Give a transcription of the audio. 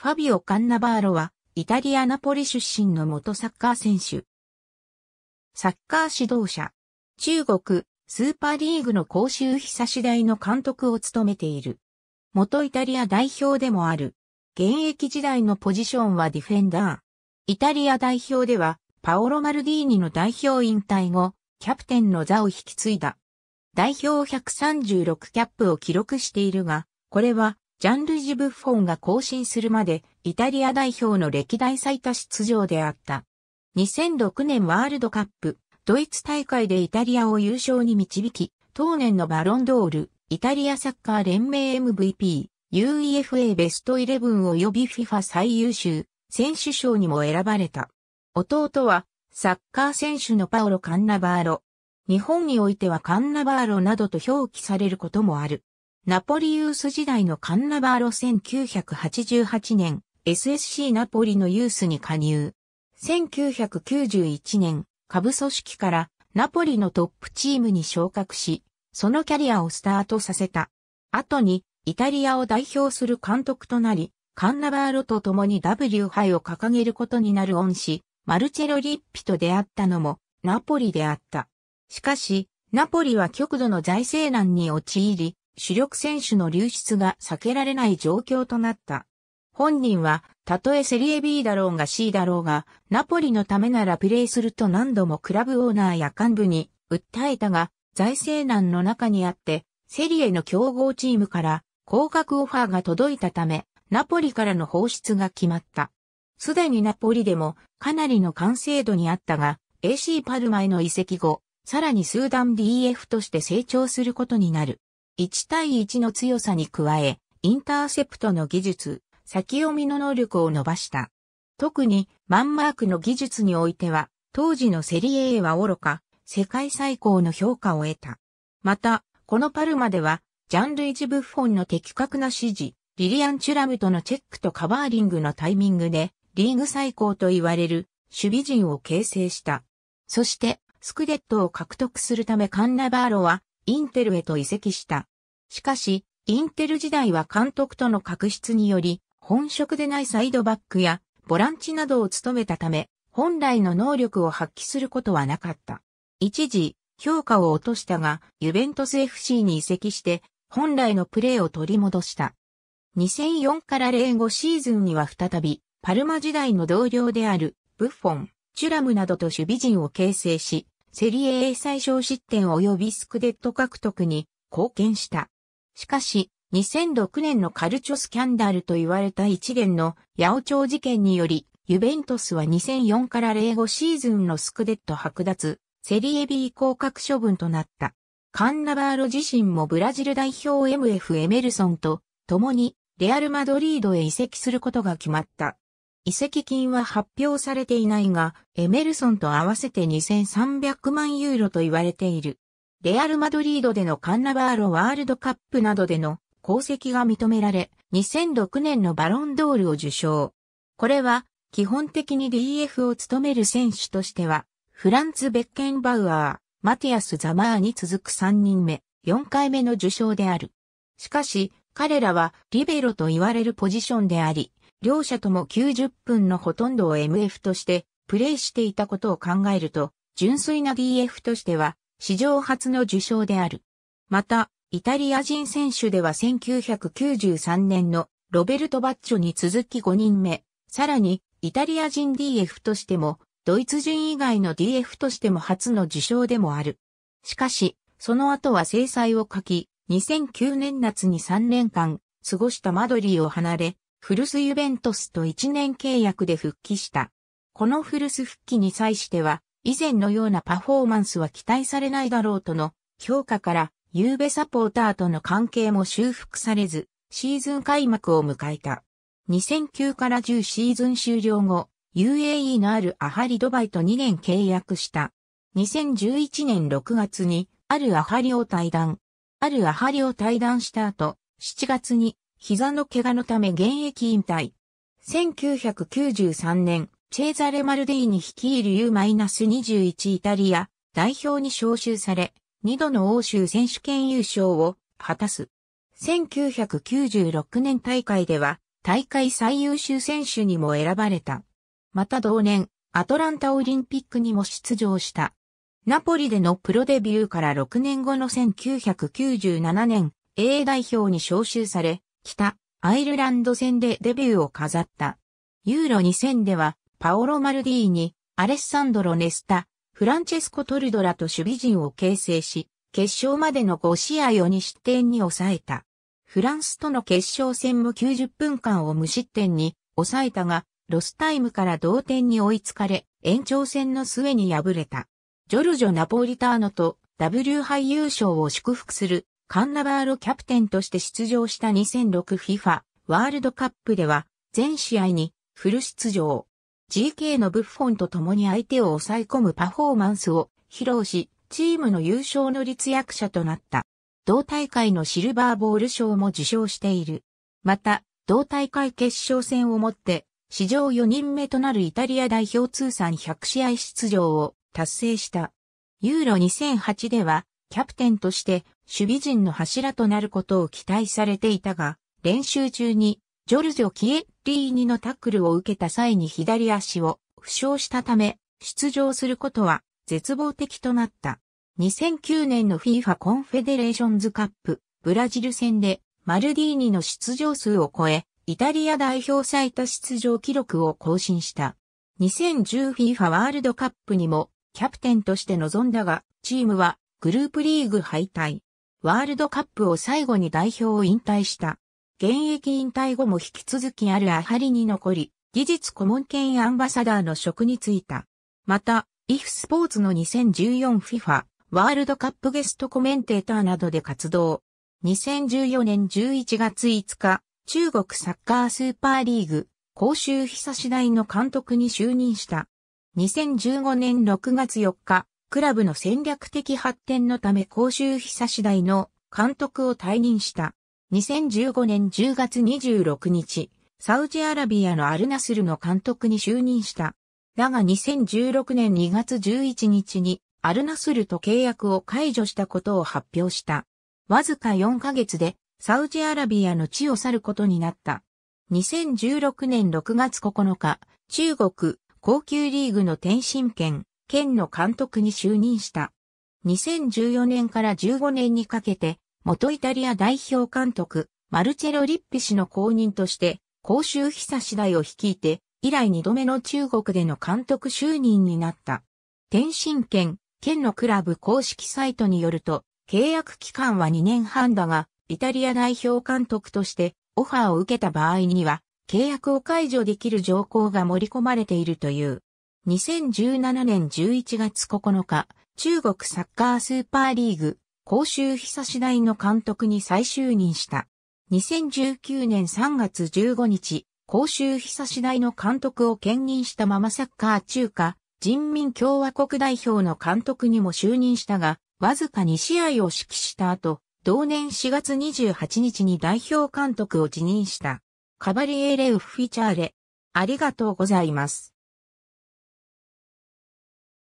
ファビオ・カンナバーロは、イタリア・ナポリ出身の元サッカー選手。サッカー指導者。中国、スーパーリーグの公衆被差し台の監督を務めている。元イタリア代表でもある。現役時代のポジションはディフェンダー。イタリア代表では、パオロ・マルディーニの代表引退後、キャプテンの座を引き継いだ。代表136キャップを記録しているが、これはジャンルジ・ブッフォンが更新するまで、イタリア代表の歴代最多出場であった。2006年ワールドカップ、ドイツ大会でイタリアを優勝に導き、当年のバロンドール、イタリアサッカー連盟 MVP、UEFA ベストイレブン及び FIFA 最優秀、選手賞にも選ばれた。弟は、サッカー選手のパオロ・カンナバーロ。日本においてはカンナバーロなどと表記されることもある。ナポリユース時代のカンナバーロ1988年、SSC ナポリのユースに加入。1991年、下部組織からナポリのトップチームに昇格し、そのキャリアをスタートさせた。後に、イタリアを代表する監督となり、カンナバーロと共に W 杯を掲げることになる恩師、マルチェロ・リッピと出会ったのも、ナポリであった。しかし、ナポリは極度の財政難に陥り、主力選手の流出が避けられない状況となった。本人は、たとえセリエ B だろうが C だろうが、ナポリのためならプレイすると何度もクラブオーナーや幹部に訴えたが、財政難の中にあって、セリエの競合チームから高額オファーが届いたため、ナポリからの放出が決まった。すでにナポリでもかなりの完成度にあったが、AC パルマへの移籍後、さらにスーダン DF として成長することになる。1対1の強さに加え、インターセプトの技術、先読みの能力を伸ばした。特に、マンマークの技術においては、当時のセリエ A は愚か、世界最高の評価を得た。また、このパルマでは、ジャンルイジ・ブッフォンの的確な指示、リリアン・チュラムとのチェックとカバーリングのタイミングで、リーグ最高と言われる守備陣を形成した。そして、スクデットを獲得するためカンナバーロはインテルへと移籍した。しかし、インテル時代は監督との確執により、本職でないサイドバックやボランチなどを務めたため、本来の能力を発揮することはなかった。一時、評価を落としたが、ユベントス FC に移籍して、本来のプレーを取り戻した。2004から05シーズンには再び、パルマ時代の同僚である、ブッフォン、チュラムなどと守備陣を形成し、セリエ A 最小失点及びスクデット獲得に貢献した。しかし、2006年のカルチョスキャンダルと言われた一連の八王朝事件により、ユベントスは2004から05シーズンのスクデット剥奪、セリエ B 降格処分となった。カンナバーロ自身もブラジル代表 MF エメルソンと共にレアル・マドリードへ移籍することが決まった。遺跡金は発表されていないが、エメルソンと合わせて2300万ユーロと言われている。レアル・マドリードでのカンナバーロワールドカップなどでの功績が認められ、2006年のバロンドールを受賞。これは、基本的に DF を務める選手としては、フランツ・ベッケンバウアー、マティアス・ザマーに続く3人目、4回目の受賞である。しかし、彼らはリベロと言われるポジションであり、両者とも90分のほとんどを MF としてプレイしていたことを考えると、純粋な DF としては史上初の受賞である。また、イタリア人選手では1993年のロベルト・バッチョに続き5人目、さらにイタリア人 DF としても、ドイツ人以外の DF としても初の受賞でもある。しかし、その後は制裁を書き、2009年夏に3年間過ごしたマドリーを離れ、フルスユベントスと1年契約で復帰した。このフルス復帰に際しては、以前のようなパフォーマンスは期待されないだろうとの評価から、ゆうべサポーターとの関係も修復されず、シーズン開幕を迎えた。2009から10シーズン終了後、UAE のあるアハリドバイと2年契約した。2011年6月に、あるアハリを退団。あるアハリを退団した後、7月に膝の怪我のため現役引退。1993年、チェーザレ・マルディーに率いる U-21 イタリア代表に招集され、2度の欧州選手権優勝を果たす。1996年大会では大会最優秀選手にも選ばれた。また同年、アトランタオリンピックにも出場した。ナポリでのプロデビューから6年後の1997年、A 代表に招集され、北アイルランド戦でデビューを飾った。ユーロ2000では、パオロ・マルディーニ、アレッサンドロ・ネスタ、フランチェスコ・トルドラと守備陣を形成し、決勝までの5試合を2失点に抑えた。フランスとの決勝戦も90分間を無失点に抑えたが、ロスタイムから同点に追いつかれ、延長戦の末に敗れた。ジョルジョ・ナポリターノと W 杯優勝を祝福するカンナバーロキャプテンとして出場した 2006FIFA ワールドカップでは全試合にフル出場。GK のブッフォンと共に相手を抑え込むパフォーマンスを披露し、チームの優勝の立役者となった。同大会のシルバーボール賞も受賞している。また、同大会決勝戦をもって、史上4人目となるイタリア代表通算100試合出場を達成した。ユーロ2008ではキャプテンとして守備陣の柱となることを期待されていたが、練習中にジョルジョ・キエッリーニのタックルを受けた際に左足を負傷したため、出場することは絶望的となった。2009年の FIFA コンフェデレーションズカップブラジル戦でマルディーニの出場数を超え、イタリア代表最多出場記録を更新した。2010FIFA ワールドカップにもキャプテンとして臨んだが、チームはグループリーグ敗退。ワールドカップを最後に代表を引退した。現役引退後も引き続きあるアハリに残り、技術顧問兼アンバサダーの職に就いた。また、イフスポーツの 2014FIFA ワールドカップゲストコメンテーターなどで活動。2014年11月5日、中国サッカースーパーリーグ、広州久し大の監督に就任した。2015年6月4日、クラブの戦略的発展のため公衆久次第の監督を退任した。2015年10月26日、サウジアラビアのアルナスルの監督に就任した。だが2016年2月11日にアルナスルと契約を解除したことを発表した。わずか4ヶ月でサウジアラビアの地を去ることになった。2016年6月9日、中国高級リーグの天津圏県の監督に就任した。2014年から15年にかけて、元イタリア代表監督、マルチェロ・リッピ氏の後任として、公衆久次第を率いて、以来2度目の中国での監督就任になった。天津県、県のクラブ公式サイトによると、契約期間は2年半だが、イタリア代表監督としてオファーを受けた場合には、契約を解除できる条項が盛り込まれているという。2017年11月9日、中国サッカースーパーリーグ、公州久し大の監督に再就任した。2019年3月15日、公州久し大の監督を兼任したままサッカー中華、人民共和国代表の監督にも就任したが、わずか2試合を指揮した後、同年4月28日に代表監督を辞任した。カバリエレウフィチャーレ。ありがとうございます。